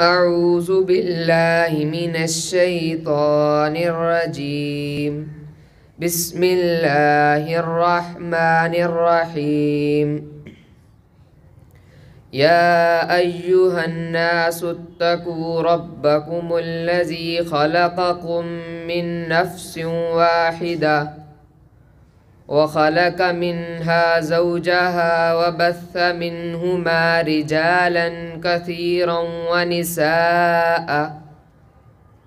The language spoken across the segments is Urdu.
أعوذ بالله من الشيطان الرجيم بسم الله الرحمن الرحيم يا أيها الناس اتقوا ربكم الذي خلقكم من نفس واحده وخلق منها زوجها وبث منهما رجالا كثيرا ونساء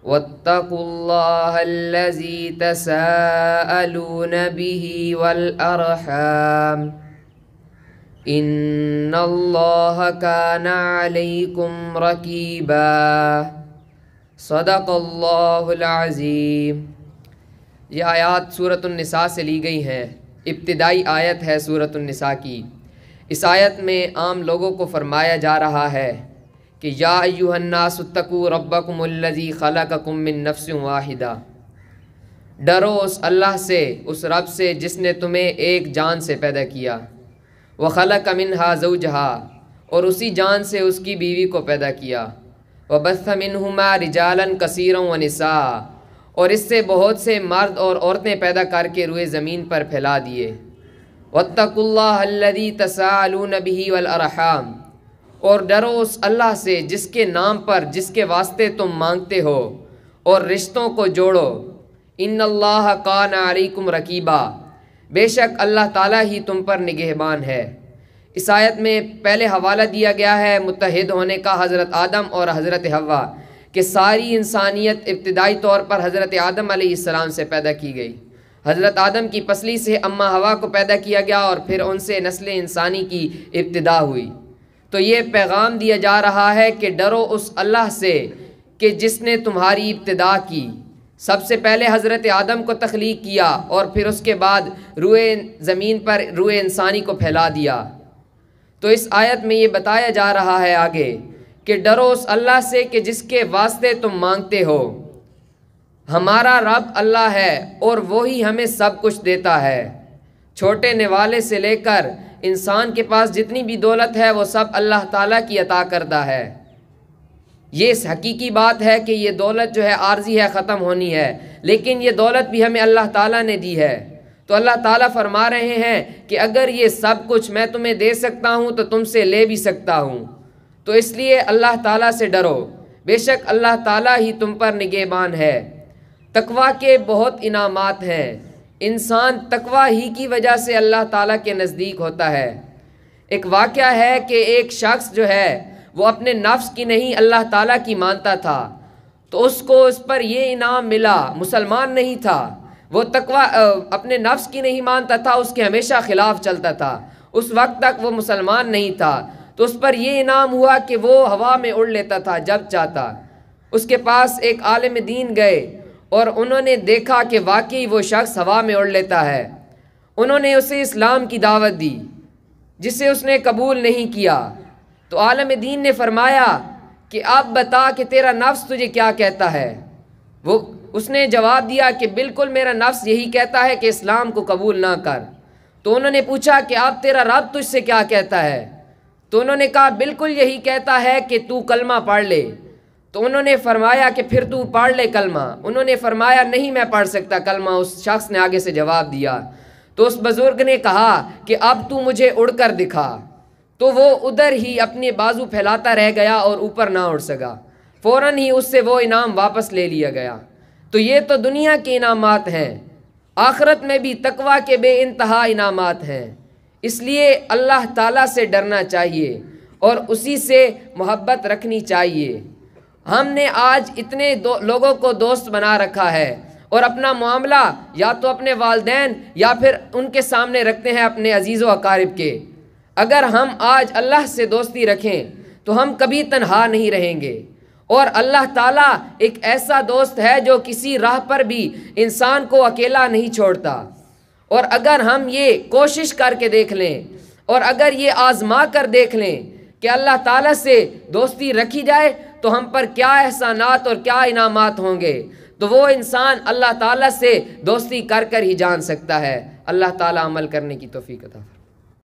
واتقوا الله الذي تساءلون به والارحام ان الله كان عليكم رقيبا صدق الله العظيم یہ آیات صورت النساء سے لی گئی ہیں ابتدائی آیت ہے صورت النساء کی اس آیت میں عام لوگوں کو فرمایا جا رہا ہے کہ یا ایوہ الناس اتقو ربکم اللذی خلقکم من نفس واحدہ ڈرو اس اللہ سے اس رب سے جس نے تمہیں ایک جان سے پیدا کیا وہ خلق منہا حا اور اسی جان سے اس کی بیوی کو پیدا کیا وہ بس منہما رجالن کثیروں و نسا اور اس سے بہت سے مرد اور عورتیں پیدا کر کے روئے زمین پر پھیلا دیے وطق اللہ الدی تسالون النبی والرحم اور ڈرو اس اللہ سے جس کے نام پر جس کے واسطے تم مانگتے ہو اور رشتوں کو جوڑو ان اللہ کا نر رقیبہ بے شک اللہ تعالیٰ ہی تم پر نگہبان ہے اس آیت میں پہلے حوالہ دیا گیا ہے متحد ہونے کا حضرت آدم اور حضرت حوا کہ ساری انسانیت ابتدائی طور پر حضرت آدم علیہ السلام سے پیدا کی گئی حضرت آدم کی پسلی سے اماں ہوا کو پیدا کیا گیا اور پھر ان سے نسل انسانی کی ابتدا ہوئی تو یہ پیغام دیا جا رہا ہے کہ ڈرو اس اللہ سے کہ جس نے تمہاری ابتدا کی سب سے پہلے حضرت آدم کو تخلیق کیا اور پھر اس کے بعد روئے زمین پر روئے انسانی کو پھیلا دیا تو اس آیت میں یہ بتایا جا رہا ہے آگے کہ ڈرو اس اللہ سے کہ جس کے واسطے تم مانگتے ہو ہمارا رب اللہ ہے اور وہی ہمیں سب کچھ دیتا ہے چھوٹے نوالے سے لے کر انسان کے پاس جتنی بھی دولت ہے وہ سب اللہ تعالیٰ کی عطا کردہ ہے یہ حقیقی بات ہے کہ یہ دولت جو ہے عارضی ہے ختم ہونی ہے لیکن یہ دولت بھی ہمیں اللہ تعالیٰ نے دی ہے تو اللہ تعالیٰ فرما رہے ہیں کہ اگر یہ سب کچھ میں تمہیں دے سکتا ہوں تو تم سے لے بھی سکتا ہوں تو اس لیے اللہ تعالیٰ سے ڈرو بے شک اللہ تعالیٰ ہی تم پر نگہبان بان ہے تقوا کے بہت انعامات ہیں انسان تقوا ہی کی وجہ سے اللہ تعالیٰ کے نزدیک ہوتا ہے ایک واقعہ ہے کہ ایک شخص جو ہے وہ اپنے نفس کی نہیں اللہ تعالیٰ کی مانتا تھا تو اس کو اس پر یہ انعام ملا مسلمان نہیں تھا وہ تقوی اپنے نفس کی نہیں مانتا تھا اس کے ہمیشہ خلاف چلتا تھا اس وقت تک وہ مسلمان نہیں تھا تو اس پر یہ انعام ہوا کہ وہ ہوا میں اڑ لیتا تھا جب چاہتا اس کے پاس ایک عالم دین گئے اور انہوں نے دیکھا کہ واقعی وہ شخص ہوا میں اڑ لیتا ہے انہوں نے اسے اسلام کی دعوت دی جسے اس نے قبول نہیں کیا تو عالم دین نے فرمایا کہ اب بتا کہ تیرا نفس تجھے کیا کہتا ہے وہ اس نے جواب دیا کہ بالکل میرا نفس یہی کہتا ہے کہ اسلام کو قبول نہ کر تو انہوں نے پوچھا کہ اب تیرا رب تجھ سے کیا کہتا ہے تو انہوں نے کہا بالکل یہی کہتا ہے کہ تو کلمہ پڑھ لے تو انہوں نے فرمایا کہ پھر تو پڑھ لے کلمہ انہوں نے فرمایا نہیں میں پڑھ سکتا کلمہ اس شخص نے آگے سے جواب دیا تو اس بزرگ نے کہا کہ اب تو مجھے اڑ کر دکھا تو وہ ادھر ہی اپنے بازو پھیلاتا رہ گیا اور اوپر نہ اڑ سکا فوراً ہی اس سے وہ انعام واپس لے لیا گیا تو یہ تو دنیا کے انعامات ہیں آخرت میں بھی تقوا کے بے انتہا انعامات ہیں اس لیے اللہ تعالیٰ سے ڈرنا چاہیے اور اسی سے محبت رکھنی چاہیے ہم نے آج اتنے دو لوگوں کو دوست بنا رکھا ہے اور اپنا معاملہ یا تو اپنے والدین یا پھر ان کے سامنے رکھتے ہیں اپنے عزیز و اقارب کے اگر ہم آج اللہ سے دوستی رکھیں تو ہم کبھی تنہا نہیں رہیں گے اور اللہ تعالیٰ ایک ایسا دوست ہے جو کسی راہ پر بھی انسان کو اکیلا نہیں چھوڑتا اور اگر ہم یہ کوشش کر کے دیکھ لیں اور اگر یہ آزما کر دیکھ لیں کہ اللہ تعالیٰ سے دوستی رکھی جائے تو ہم پر کیا احسانات اور کیا انعامات ہوں گے تو وہ انسان اللہ تعالیٰ سے دوستی کر کر ہی جان سکتا ہے اللہ تعالیٰ عمل کرنے کی توفیق تھا